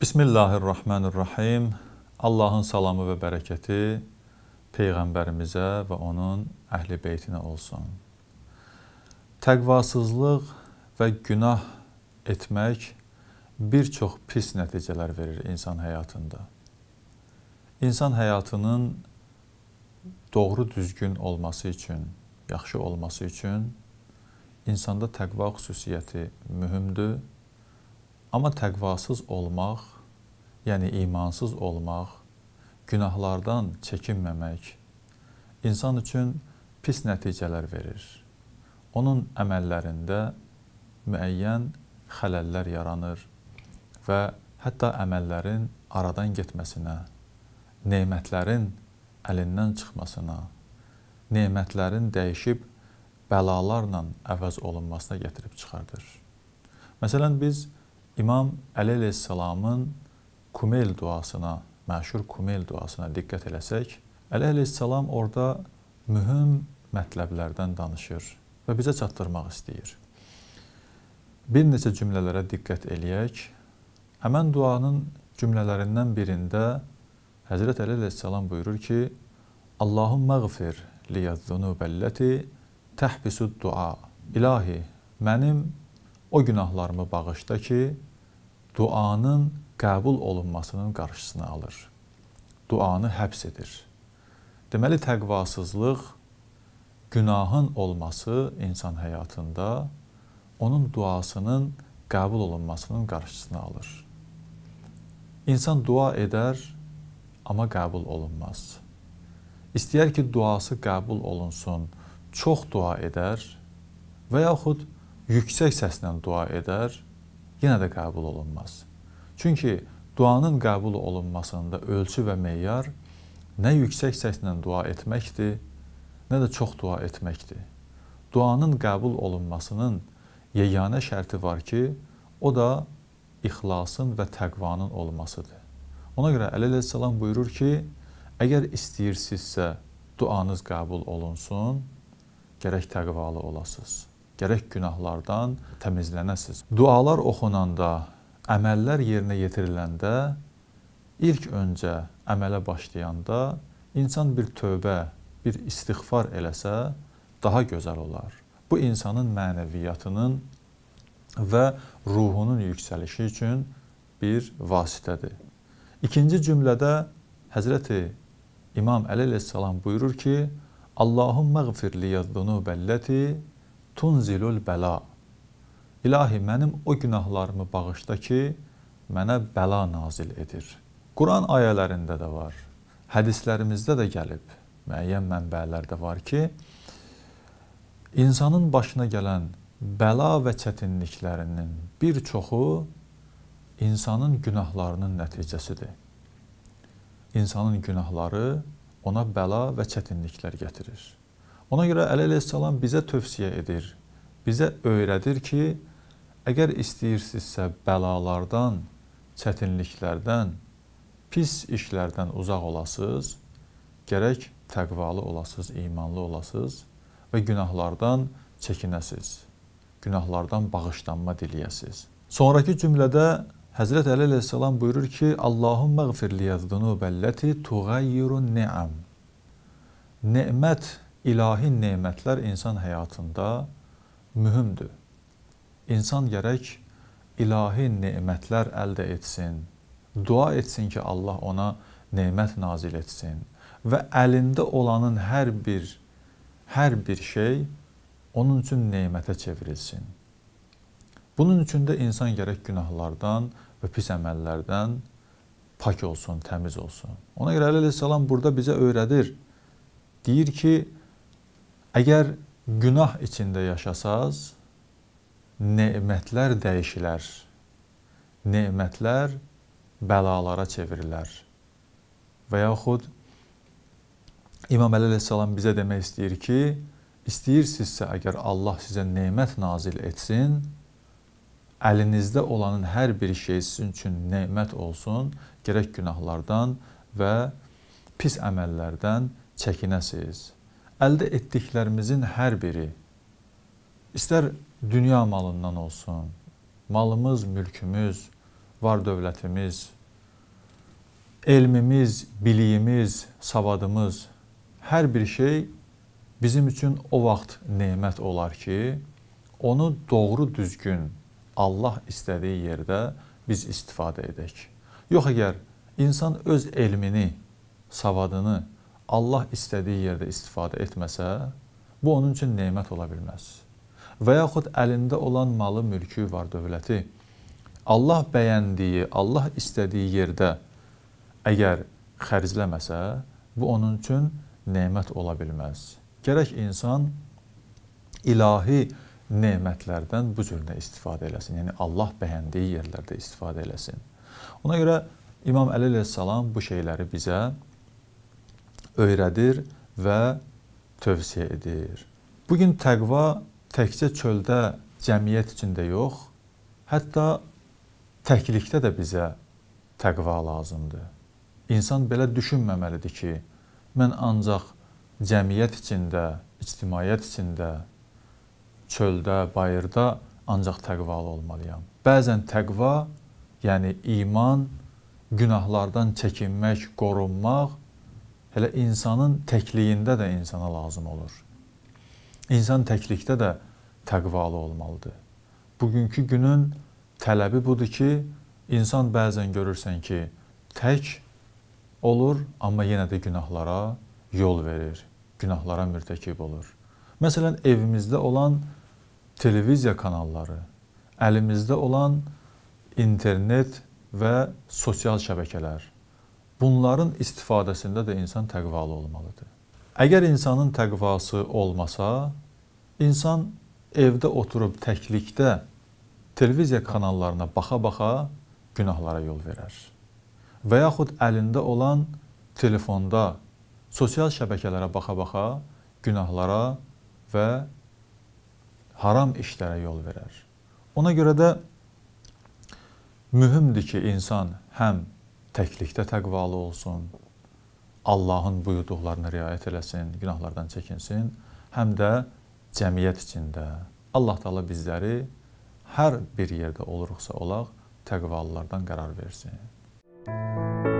Bismillahirrahmanirrahim. Allahın salamı və bərəkəti peyğəmbərimizə və onun əhli beytinə olsun. Təqvasızlıq və günah etmək bir çox pis nəticələr verir insan həyatında. İnsan həyatının doğru düzgün olması üçün, yaxşı olması üçün insanda təqva xüsusiyyəti mühümdür. Amma təqvasız olmaq, yəni imansız olmaq, günahlardan çəkinməmək insan üçün pis nəticələr verir. Onun əməllərində müəyyən xələllər yaranır, və hətta əməllərin aradan getməsinə, nemətlərin əlindən çıxmasına, nemətlərin dəyişib bəlalarla əvəz olunmasına gətirib çıxardır. Məsələn biz İmam Əli əleyhissalamın Kumel duasına, məşhur Kumel duasına diqqət eləsək, Əli əleyhissalam orada mühüm mətləblərdən danışır və bizə çatdırmaq istəyir. Bir neçə cümlələrə diqqət eləyək Həmən duanın cümlələrindən birində Həzrət Əli əleyhissalam buyurur ki: "Allahumma gfir liyəz-zunubəllati tahbisud-dua." İlahi, mənim o günahlarımı bağışla ki, duanın qəbul olunmasının qarşısını alır. Duanı həbs edir. Deməli təqvasızlıq günahın olması insan həyatında onun duasının qəbul olunmasının qarşısını alır. İnsan dua edər, amma qəbul olunmaz. İstəyər ki, duası qəbul olunsun, çox dua edər və yaxud yüksək səslə dua edər, yenə də qəbul olunmaz. Çünki duanın qəbul olunmasında ölçü və meyar nə yüksək səslə dua etməkdir, nə də çox dua etməkdir. Duanın qəbul olunmasının yeganə şərti var ki, o da ixlasın və təqvanın olmasıdır. Ona görə Əli əleyhissalam buyurur ki, əgər istəyirsinizsə duanız qəbul olunsun, gərək təqvalı olasınız. Gərək günahlardan təmizlənəsiniz. Dualar oxunanda, əməllər yerinə yetiriləndə ilk öncə əmələ başlayanda insan bir tövbə, bir istighfar eləsə daha gözəl olar. Bu insanın mənəviyyatının və ruhunun yüksəlişi üçün bir vasitədir. İkinci cümlədə Həzrəti İmam Əli əleyhissalam buyurur ki: "Allahumma gfir liyəz-zunubəlləti tunzilul bəla." İlahi, mənim o günahlarımı bağışla ki, mənə bəla nazil edir. Quran ayələrində də var. Hədislərimizdə də gəlib. Müəyyən mənbələrdə var ki, insanın başına gələn bəla və çətinliklərinin bir çoxu insanın günahlarının nəticəsidir. İnsanın günahları ona bəla və çətinliklər gətirir. Ona görə Əl-Əleyhissalam bizə tövsiyə edir, bizə öyrədir ki, əgər istəyirsinizsə bəlalardan, çətinliklərdən, pis işlərdən uzaq olasınız, gərək təqvalı olasınız, imanlı olasınız və günahlardan çəkinəsiniz günahlardan bağışlanma diləyəsiz. Sonrakı cümlədə Həzrət Əli əleyhissalam buyurur ki, Allahum məğfirliyəz-zunubəllati tuğayyirun ni'am. Nemət, ilahi nemətlər insan həyatında mühümdür. İnsan gərək ilahi nemətlər əldə etsin. Dua etsin ki, Allah ona nemət nazil etsin və əlində olanın hər bir hər bir şey onun üçün neymətə çevrilsin. Bunun üçün də insan gərək günahlardan və pis əməllərdən pak olsun, təmiz olsun. Ona görə Əleyhissalam burada bizə öyrədir. Deyir ki, əgər günah içində yaşasaz, nemətlər dəyişilər. Nemətlər bəlalara çevrilər. Və yaxud İmam Əli əleyhissalam bizə demək istəyir ki, İstəyirsinizsə əgər Allah sizə nemət nazil etsin, əlinizdə olanın hər bir şey sizin üçün nemət olsun, gərək günahlardan və pis əməllərdən çəkinəsiz. Əldə etdiklərimizin hər biri istər dünya malından olsun, malımız, mülkümüz, var dövlətimiz, elmimiz, biliyimiz, savadımız, hər bir şey bizim üçün o vaxt nemət olar ki, onu doğru düzgün Allah istədiyi yerdə biz istifadə edək. Yox əgər insan öz elmini, savadını Allah istədiyi yerdə istifadə etməsə, bu onun üçün nemət ola bilməz. Və yaxud əlində olan malı, mülkü, var dövləti Allah bəyəndiyi, Allah istədiyi yerdə əgər xərcləməsə, bu onun üçün nemət ola bilməz. Gərək insan ilahi nemətlərdən bu cür də istifadə eləsin. Yəni Allah bəyəndiyi yerlərdə istifadə eləsin. Ona görə İmam Əli əleyhissalam bu şeyləri bizə öyrədir və tövsiyə edir. Bu gün təqva təkcə çöldə cəmiyyət içində yox, hətta təklikdə də bizə təqva lazımdır. İnsan belə düşünməməlidir ki, mən ancaq cəmiyyət içində, ictimaiyyət içində, çöldə, bayırda ancaq təqvalı olmalıyam. Bəzən təqva, yəni iman, günahlardan çəkinmək, qorunmaq elə insanın təkliyində də insana lazım olur. İnsan təklikdə də təqvalı olmalıdır. Bugünkü günün tələbi budur ki, insan bəzən görürsən ki, tək olur, amma yenə də günahlara yol verir, günahlara mürtəkib olur. Məsələn, evimizdə olan televiziya kanalları, əlimizdə olan internet və sosial şəbəkələr. Bunların istifadəsində də insan təqvalı olmalıdır. Əgər insanın təqvası olmasa, insan evdə oturub təklikdə televiziya kanallarına baxa-baxa günahlara yol verər. Və yaxud əlində olan telefonda sosial şəbəkələrə baxa-baxa günahlara və haram işlərə yol verər. Ona görə də mühümdür ki, insan həm təklikdə təqvalı olsun, Allahın buyurduqlarına riayət eləsin, günahlardan çəkinsin, həm də cəmiyyət içində. Allah Taala bizləri hər bir yerdə oluruqsa olaq təqvalılardan qərar versin. Müzik